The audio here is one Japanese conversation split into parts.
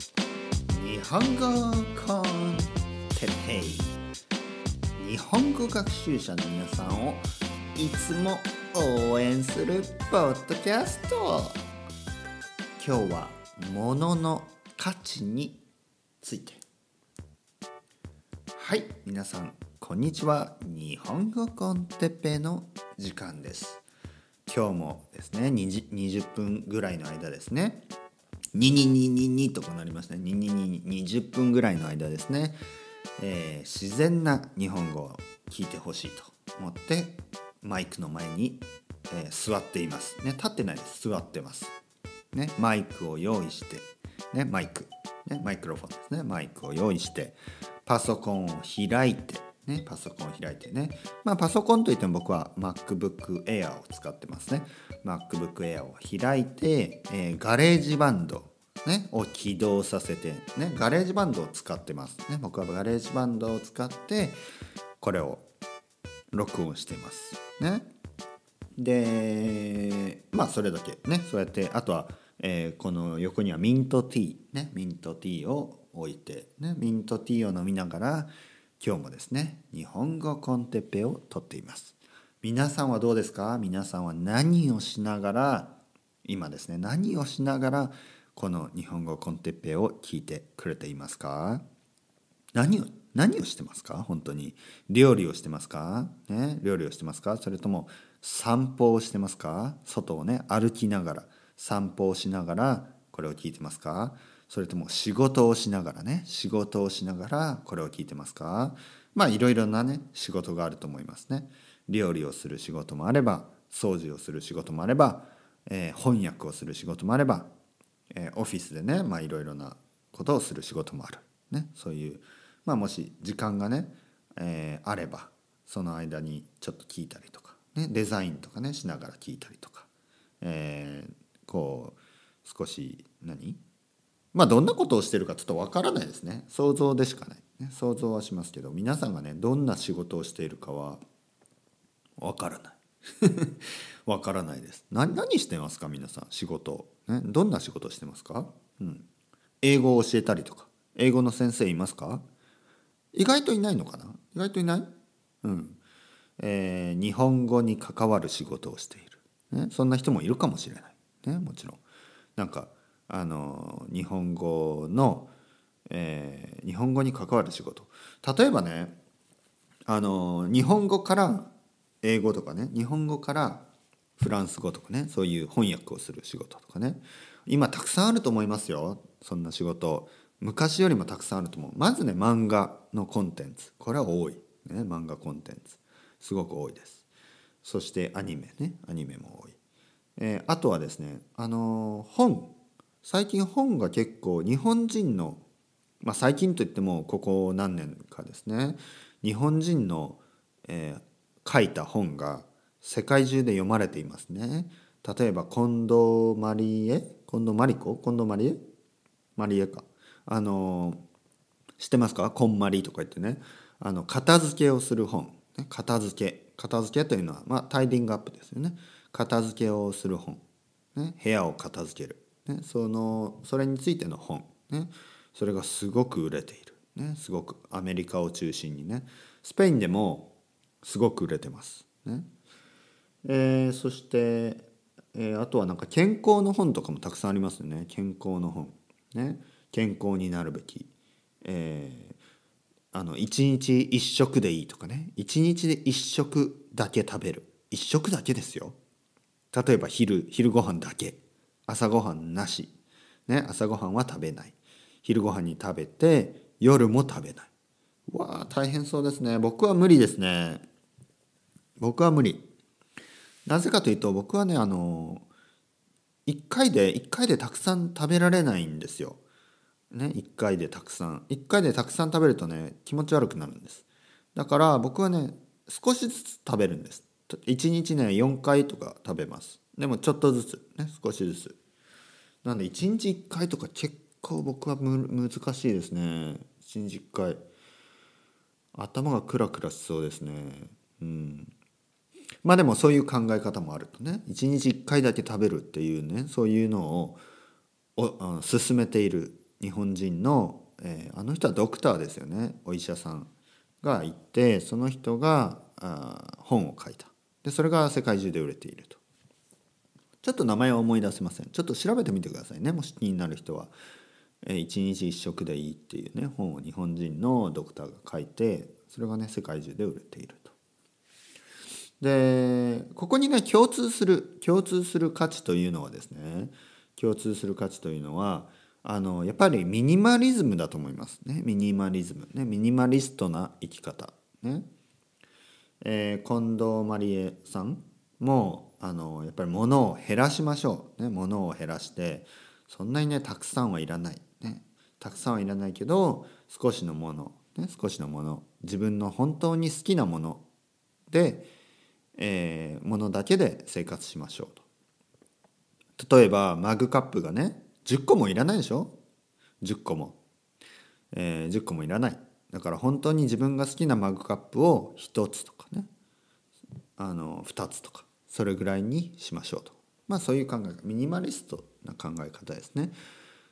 日本語コンテッペイ日本語学習者の皆さんをいつも応援するポッドキャスト今日は物の価値についてはい皆さんこんにちは日本語コンテッペイの時間です今日もですね2 20分ぐらいの間ですね2222とかなりますね2220分ぐらいの間ですね、えー、自然な日本語を聞いてほしいと思ってマイクの前に、えー、座っています、ね、立ってないです座ってます、ね、マイクを用意して、ね、マイク、ね、マイクロフォンですねマイクを用意してパソコンを開いてね、パソコンを開いてね。まあ、パソコンといっても僕は MacBook Air を使ってますね。MacBook Air を開いて、えー、ガレージバンド、ね、を起動させて、ね、ガレージバンドを使ってます、ね。僕はガレージバンドを使って、これを録音しています。ね。で、まあ、それだけ。ね、そうやって、あとは、えー、この横にはミントティー、ね、ミントティーを置いて、ね、ミントティーを飲みながら、今日もですね日本語コンテッペをとっています皆さんはどうですか皆さんは何をしながら今ですね何をしながらこの日本語コンテッペを聞いてくれていますか何を何をしてますか本当に料理をしてますか、ね、料理をしてますかそれとも散歩をしてますか外をね歩きながら散歩をしながらこれを聞いてますかそれとも仕事をしながらね仕事をしながらこれを聞いてますかまあいろいろなね仕事があると思いますね料理をする仕事もあれば掃除をする仕事もあれば、えー、翻訳をする仕事もあれば、えー、オフィスでねまあいろいろなことをする仕事もある、ね、そういうまあもし時間がね、えー、あればその間にちょっと聞いたりとか、ね、デザインとかねしながら聞いたりとか、えー、こう少し何まあどんなことをしてるかちょっとわからないですね想像でしかない、ね、想像はしますけど皆さんがねどんな仕事をしているかはわからない わからないです何何してますか皆さん仕事、ね、どんな仕事をしてますか、うん、英語を教えたりとか英語の先生いますか意外といないのかな意外といないうんえー、日本語に関わる仕事をしている、ね、そんな人もいるかもしれない、ね、もちろんなんかあの日本語の、えー、日本語に関わる仕事例えばねあの日本語から英語とかね日本語からフランス語とかねそういう翻訳をする仕事とかね今たくさんあると思いますよそんな仕事昔よりもたくさんあると思うまずね漫画のコンテンツこれは多い、ね、漫画コンテンツすごく多いですそしてアニメねアニメも多い、えー、あとはですねあのー、本最近本が結構日本人の、まあ、最近といってもここ何年かですね日本人の、えー、書いた本が世界中で読まれていますね。例えば近藤マリエ近藤マリコ近藤マリエマリエか。あの知ってますか「こんまり」とか言ってねあの片付けをする本片付け片付けというのは、まあ、タイディングアップですよね片付けをする本、ね、部屋を片付けるね、そのそれについての本、ね、それがすごく売れている、ね、すごくアメリカを中心にねスペインでもすごく売れてます、ねえー、そして、えー、あとはなんか健康の本とかもたくさんありますよね健康の本、ね、健康になるべき、えー、あの1日1食でいいとかね1日で1食だけ食べる1食だけですよ例えば昼昼ご飯だけ朝ごはんなし、ね、朝ごはんは食べない昼ごはんに食べて夜も食べないうわー大変そうですね僕は無理ですね僕は無理なぜかというと僕はねあの1回で1回でたくさん食べられないんですよね1回でたくさん1回でたくさん食べるとね気持ち悪くなるんですだから僕はね少しずつ食べるんです1日ね4回とか食べますでもちょっとずつね少しずつなんで1日1回とか結構僕は難しいですね一日1回頭がクラクラしそうですねうんまあでもそういう考え方もあるとね1日1回だけ食べるっていうねそういうのを進めている日本人の、えー、あの人はドクターですよねお医者さんがいてその人が本を書いたでそれが世界中で売れていると。ちょっと名前は思い出せませんちょっと調べてみてくださいねもし気になる人は「えー、日一食でいい」っていうね本を日本人のドクターが書いてそれがね世界中で売れていると。でここにね共通する共通する価値というのはですね共通する価値というのはあのやっぱりミニマリズムだと思いますねミニマリズムねミニマリストな生き方ね、えー、近藤麻理恵さんもあのやっぱり物を減らしましょう、ね、物を減らしてそんなにねたくさんはいらない、ね、たくさんはいらないけど少しのもの、ね、少しのもの自分の本当に好きなもので、えー、ものだけで生活しましょうと例えばマグカップがね10個もいらないでしょ10個も、えー、10個もいらないだから本当に自分が好きなマグカップを1つとかねあの2つとかそれぐらいにしましょうと。まあそういう考えミニマリストな考え方ですね。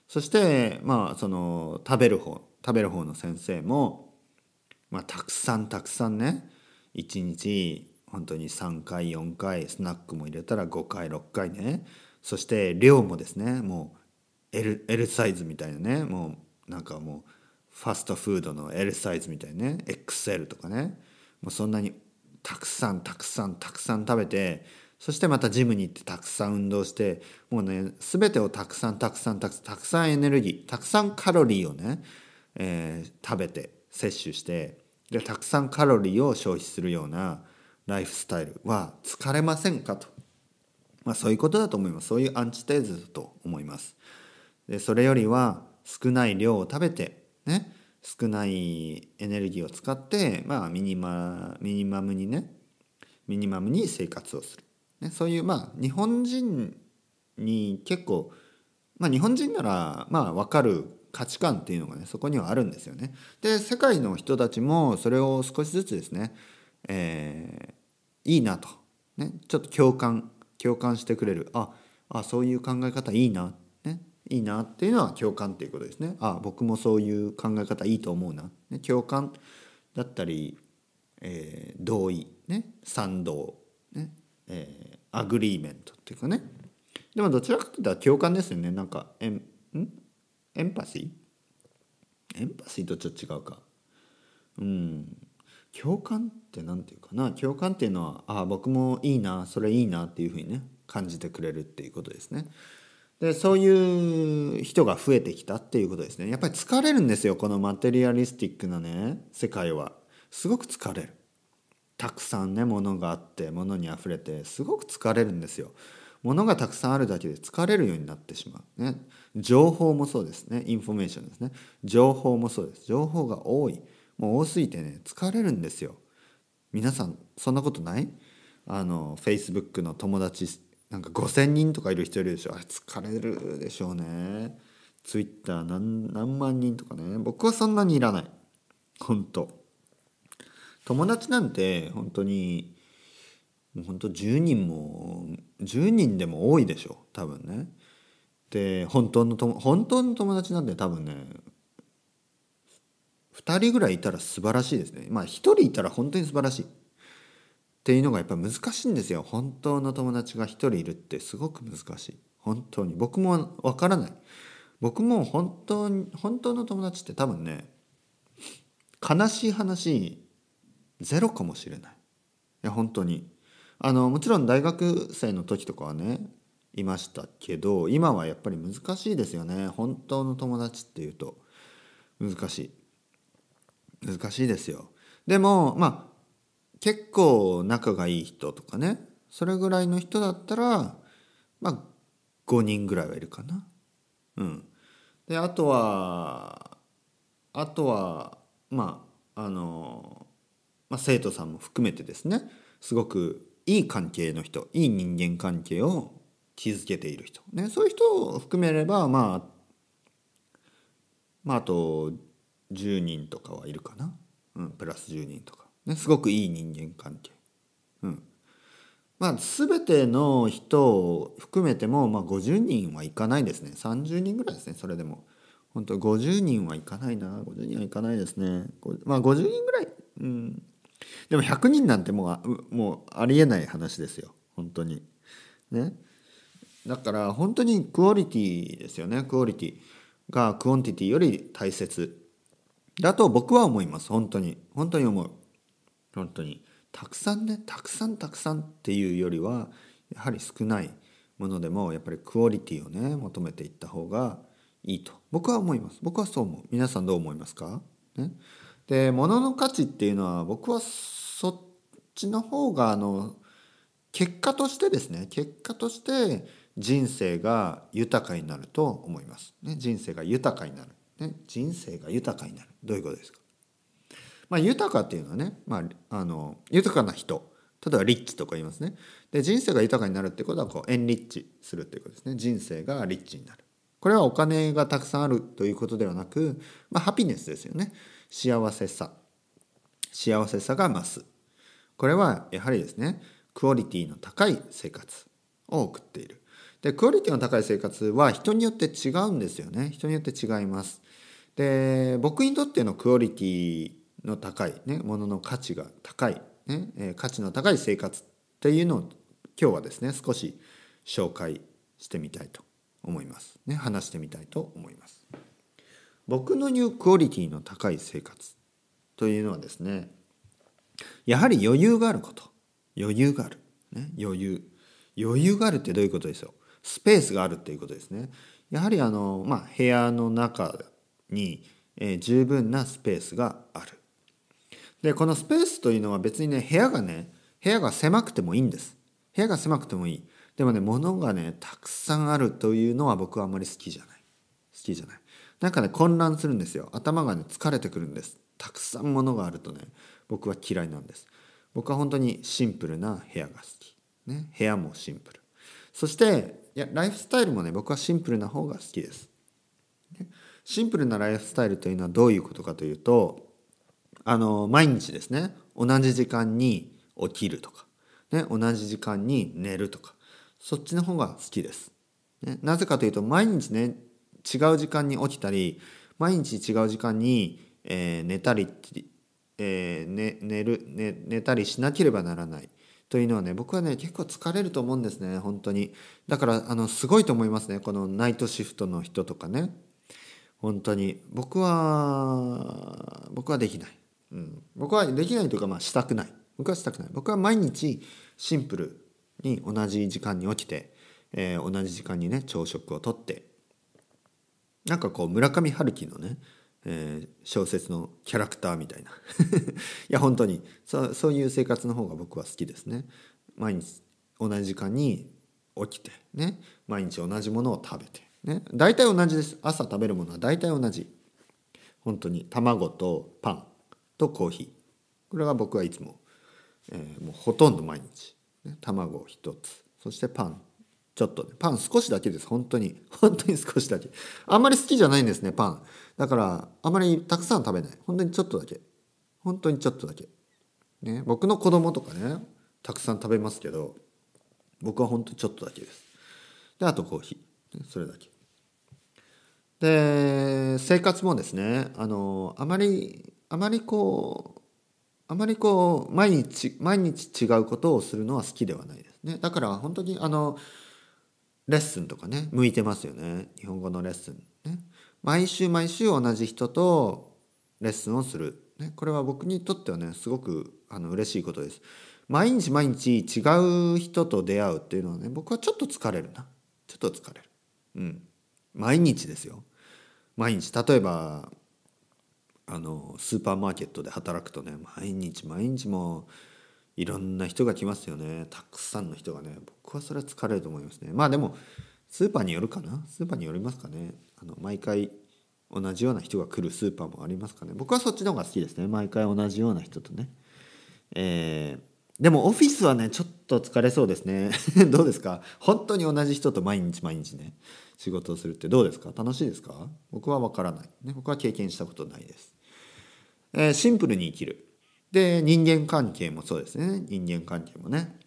そしてまあその食べる方食べる方の先生も、まあ、たくさんたくさんね1日本当に3回4回スナックも入れたら5回6回ねそして量もですねもう L, L サイズみたいなねもうなんかもうファストフードの L サイズみたいなね XL とかねもうそんなにたくさんたくさんたくさん食べてそしてまたジムに行ってたくさん運動してもうね全てをたくさんたくさんたくさんエネルギーたくさんカロリーをね、えー、食べて摂取してでたくさんカロリーを消費するようなライフスタイルは疲れませんかと、まあ、そういうことだと思いますそういうアンチテーゼだと思います。でそれよりは少ない量を食べてね少ないエネルギーを使って、まあ、ミニマミニマムにねミニマムに生活をする、ね、そういうまあ日本人に結構、まあ、日本人ならまあ分かる価値観っていうのがねそこにはあるんですよね。で世界の人たちもそれを少しずつですね、えー、いいなと、ね、ちょっと共感共感してくれるああそういう考え方いいなっていいなっていうのは共感っていうことですねあ僕もそういう考え方いいと思うな、ね、共感だったり、えー、同意、ね、賛同、ねえー、アグリーメントっていうかねでもどちらかというと共感ですよねなんかエンんエンパシーエンパシーとちょっと違うかうん共感って何て言うかな共感っていうのはあ僕もいいなそれいいなっていうふうにね感じてくれるっていうことですね。でそういう人が増えてきたっていうことですねやっぱり疲れるんですよこのマテリアリスティックなね世界はすごく疲れるたくさんね物があって物にあふれてすごく疲れるんですよ物がたくさんあるだけで疲れるようになってしまうね情報もそうですねインフォメーションですね情報もそうです情報が多いもう多すぎてね疲れるんですよ皆さんそんなことないあのフェイスブックの友達なんか5,000人とかいる人いるでしょあれ疲れるでしょうねツイッター何何万人とかね僕はそんなにいらないほんと友達なんて本当にもう本当10人も10人でも多いでしょ多分ねで本当の友本当の友達なんて多分ね2人ぐらいいたら素晴らしいですねまあ1人いたら本当に素晴らしいっていうのがやっぱ難しいんですよ本当の友達が1人いるってすごく難しい本当に僕もわからない僕も本当に本当の友達って多分ね悲しい話ゼロかもしれないいや本当にあのもちろん大学生の時とかはねいましたけど今はやっぱり難しいですよね本当の友達っていうと難しい難しいですよでもまあ結構仲がいい人とかねそれぐらいの人だったらまあ5人ぐらいはいるかなうんであとはあとはまああの、まあ、生徒さんも含めてですねすごくいい関係の人いい人間関係を築けている人、ね、そういう人を含めればまあまああと10人とかはいるかな、うん、プラス10人とか。ね、すごくいい人間関係。うん。まあ、全ての人を含めても、まあ、50人はいかないですね。30人ぐらいですね、それでも。本当50人はいかないな。50人はいかないですね。まあ、50人ぐらい。うん。でも100人なんてもう、もうありえない話ですよ。本当に。ね。だから本当にクオリティですよね。クオリティがクオンティティより大切だと僕は思います。本当に。本当に思う。本当にたくさんねたくさんたくさんっていうよりはやはり少ないものでもやっぱりクオリティをね求めていった方がいいと僕は思います僕はそう思う皆さんどう思いますか、ね、で物の価値っていうのは僕はそっちの方があの結果としてですね結果として人生が豊かになると思います、ね、人生が豊かになる、ね、人生が豊かになるどういうことですかまあ、豊かっていうのはね、まあ、あの豊かな人例えばリッチとか言いますねで人生が豊かになるってことはこうエンリッチするっていうことですね人生がリッチになるこれはお金がたくさんあるということではなく、まあ、ハピネスですよね幸せさ幸せさが増すこれはやはりですねクオリティの高い生活を送っているでクオリティの高い生活は人によって違うんですよね人によって違いますで僕にとってのクオリティの高い、ね、ものの価値が高い、ねえ価値の高い生活っていうのを今日はですね少し紹介してみたいと思います、ね、話してみたいと思います。僕の言うクオリティの高い生活というのはですねやはり余裕があること余裕がある、ね、余裕余裕があるってどういうことでしょうスペースがあるっていうことですねやはりあの、まあ、部屋の中に、えー、十分なスペースがあるでこのスペースというのは別にね部屋がね部屋が狭くてもいいんです部屋が狭くてもいいでもね物がねたくさんあるというのは僕はあんまり好きじゃない好きじゃないなんかね混乱するんですよ頭がね疲れてくるんですたくさん物があるとね僕は嫌いなんです僕は本当にシンプルな部屋が好き、ね、部屋もシンプルそしていやライフスタイルもね僕はシンプルな方が好きです、ね、シンプルなライフスタイルというのはどういうことかというとあの、毎日ですね、同じ時間に起きるとか、ね、同じ時間に寝るとか、そっちの方が好きです。ね、なぜかというと、毎日ね、違う時間に起きたり、毎日違う時間に、えー、寝たり、えー、ね、寝る、ね、寝たりしなければならない。というのはね、僕はね、結構疲れると思うんですね、本当に。だから、あの、すごいと思いますね、このナイトシフトの人とかね。本当に。僕は、僕はできない。うん、僕はできないというかまあしたくない僕はしたくない僕は毎日シンプルに同じ時間に起きて、えー、同じ時間にね朝食をとってなんかこう村上春樹のね、えー、小説のキャラクターみたいな いや本当にそそういう生活の方が僕は好きですね毎日同じ時間に起きてね毎日同じものを食べてね大体同じです朝食べるものは大体同じ本当に卵とパンとコーヒーこれが僕はいつも、えー、もうほとんど毎日、ね、卵1つそしてパンちょっと、ね、パン少しだけです本当に本当に少しだけあんまり好きじゃないんですねパンだからあまりたくさん食べない本当にちょっとだけ本当にちょっとだけね僕の子供とかねたくさん食べますけど僕は本当にちょっとだけですであとコーヒー、ね、それだけで生活もですねあのあまりあまりこうあまりこう毎日毎日違うことをするのは好きではないですねだから本当にあのレッスンとかね向いてますよね日本語のレッスンね毎週毎週同じ人とレッスンをする、ね、これは僕にとってはねすごくあの嬉しいことです毎日毎日違う人と出会うっていうのはね僕はちょっと疲れるなちょっと疲れるうん毎日ですよ毎日例えばあのスーパーマーケットで働くとね毎日毎日もいろんな人が来ますよねたくさんの人がね僕はそれは疲れると思いますねまあでもスーパーによるかなスーパーによりますかねあの毎回同じような人が来るスーパーもありますかね僕はそっちの方が好きですね毎回同じような人とねえー、でもオフィスはねちょっと疲れそうですね どうですか本当に同じ人と毎日毎日ね仕事をするってどうですか楽しいですか僕は分からない、ね、僕は経験したことないですえー、シンプルに生きる。で、人間関係もそうですね。人間関係もね。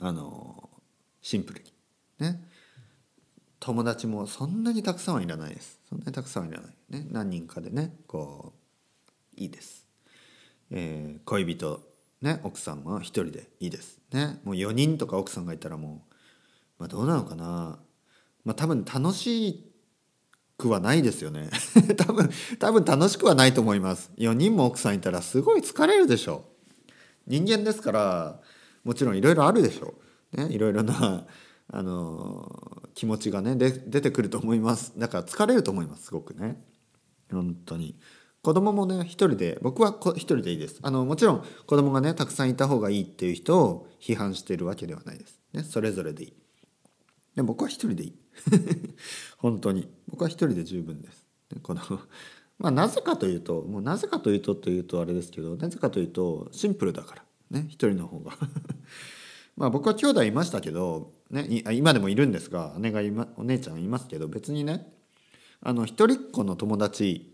あのー、シンプルに。ね。友達もそんなにたくさんはいらないです。そんなにたくさんはいらない。ね。何人かでね、こう、いいです。えー、恋人、ね、奥さんは一人でいいです。ね。もう4人とか奥さんがいたらもう、まあどうなのかな。まあ多分楽しいくはないですよね 多分多分楽しくはないと思います4人も奥さんいたらすごい疲れるでしょ人間ですからもちろんいろいろあるでしょうねいろいろなあの気持ちがねで出てくると思いますだから疲れると思いますすごくね本当に子供もね一人で僕は一人でいいですあのもちろん子供がねたくさんいた方がいいっていう人を批判してるわけではないですねそれぞれでいいで僕は一人でいい 本当に僕は一人で十分です。この まあなぜかというともうなぜかというとというとあれですけどなぜかというとシンプルだからね一人の方が まあ僕は兄弟いましたけど、ね、今でもいるんですが姉が今、ま、お姉ちゃんいますけど別にねあの一人っ子の友達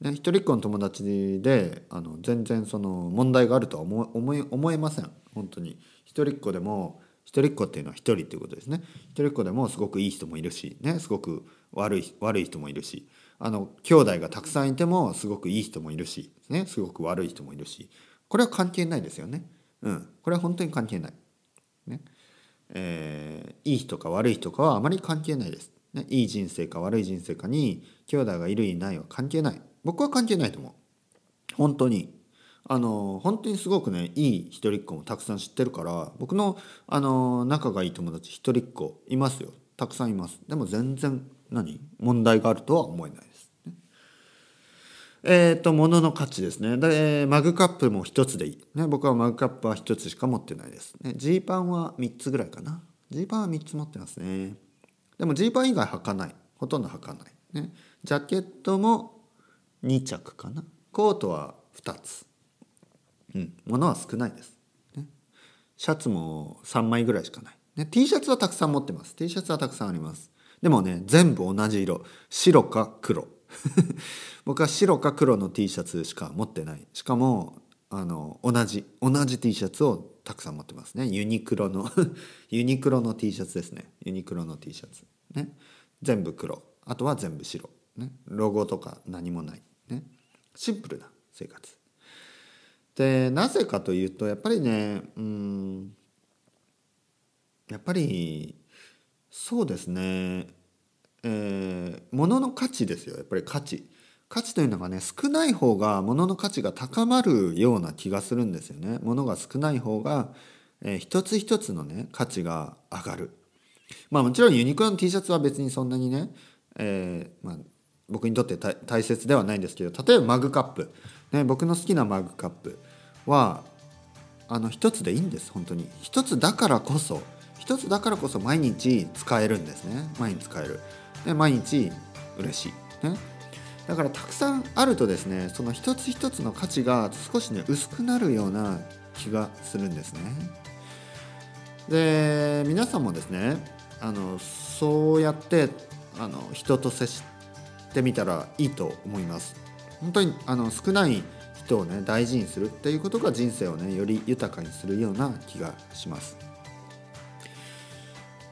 ね、一人っ子の友達であの全然その問題があるとは思思い思えません本当に一人っ子でも一人っ子っていうのは一人っていうことですね一人っ子でもすごくいい人もいるしねすごく悪い悪い人もいるしあの兄弟がたくさんいてもすごくいい人もいるし、ね、すごく悪い人もいるしこれは関係ないですよね。うん、これは本当に関係ない。ねえー、いい人か悪い人かはあまり関係ないです。ね、いい人生か悪い人生かに兄弟がいるいないは関係ない。僕は関係ないと思う。本当に。あの本当にすごくねいい一人っ子もたくさん知ってるから僕のあの仲がいい友達一人っ子いますよたくさんいますでも全然何問題があるとは思えないです、えっ、ー、と物の価値ですねでマグカップも1つでいい、ね、僕はマグカップは1つしか持ってないですジ、ー、パンは3つぐらいかなジーパンは3つ持ってますねでもジーパン以外履かないほとんど履かないねジャケットも2着かなコートは2つものは少ないです、ね、シャツも3枚ぐらいしかない、ね、T シャツはたくさん持ってます T シャツはたくさんありますでもね全部同じ色白か黒 僕は白か黒の T シャツしか持ってないしかもあの同じ同じ T シャツをたくさん持ってますねユニクロの ユニクロの T シャツですねユニクロの T シャツね全部黒あとは全部白ねロゴとか何もないねシンプルな生活でなぜかというとやっぱりねうんやっぱりそうですねえー、物の価値ですよやっぱり価値価値というのがね少ない方が物の価値が高まるような気がするんですよね物が少ない方が、えー、一つ一つのね価値が上がるまあもちろんユニクロの T シャツは別にそんなにね、えー、まあ、僕にとって大切ではないんですけど例えばマグカップね、僕の好きなマグカップはあの1つでいいんです本当に1つだからこそ1つだからこそ毎日使えるんですね毎日使えるで毎日嬉しい、ね、だからたくさんあるとですねその一つ一つの価値が少しね薄くなるような気がするんですねで皆さんもですねあのそうやってあの人と接してみたらいいと思います本当にあの少ない人をね大事にするっていうことが人生をねより豊かにするような気がします。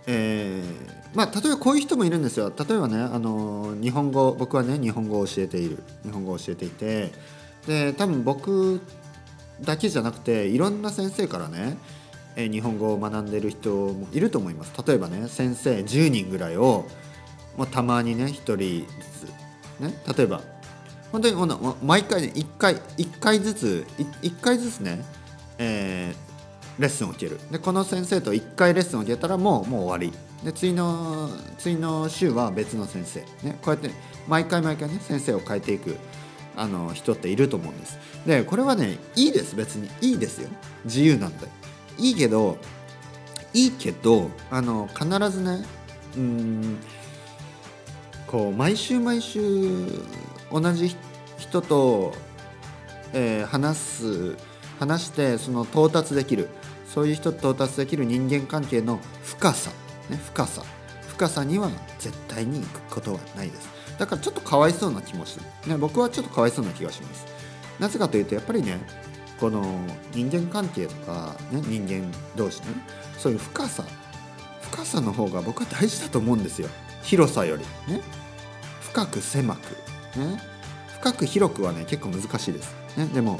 えー、まあ、例えばこういう人もいるんですよ例えばねあの日本語僕はね日本語を教えている日本語を教えていてで多分僕だけじゃなくていろんな先生からね日本語を学んでる人もいると思います例えばね先生10人ぐらいを、まあ、たまにね1人ずつね例えば本当にこの毎回ね1回1回ずつ 1, 回ずつね、えー、レッスンを受けるでこの先生と1回レッスンを受けたらもうもう終わりで次の次の週は別の先生、ね、こうやって毎回毎回ね先生を変えていくあの人っていると思うんですでこれはねいいです別にいいですよ自由なんでいいけどいいけどあの必ずねうんこう毎週毎週同じ人と、えー、話す話してその到達できるそういう人と到達できる人間関係の深さ、ね、深さ深さには絶対に行くことはないですだからちょっとかわいそうな気もする、ね、僕はちょっとかわいそうな気がしますなぜかというとやっぱりねこの人間関係とか、ね、人間同士ねそういう深さ深さの方が僕は大事だと思うんですよ広さよりね深く狭くね、深く広くはね結構難しいです、ね、でも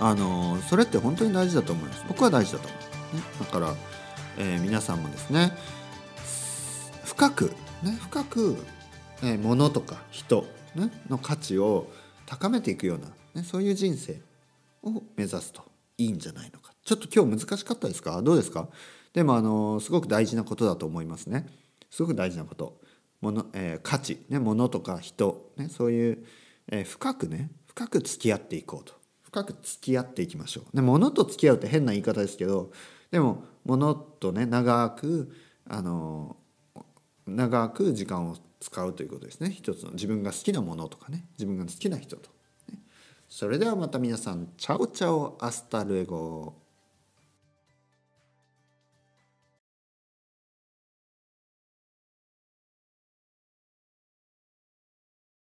あのー、それって本当に大事だと思います僕は大事だと思う、ね、だから、えー、皆さんもですね深くね深く、えー、物とか人、ね、の価値を高めていくような、ね、そういう人生を目指すといいんじゃないのかちょっと今日難しかったですかどうですかでもあのすごく大事なことだと思いますねすごく大事なこともの、えー、価値、ね、物とか人、ね、そういう、えー、深くね深く付き合っていこうと深く付き合っていきましょうで物と付き合うって変な言い方ですけどでも物とね長くあの長く時間を使うということですね一つの自分が好きなものとかね自分が好きな人と、ね、それではまた皆さんチャオチャオアスタルエゴ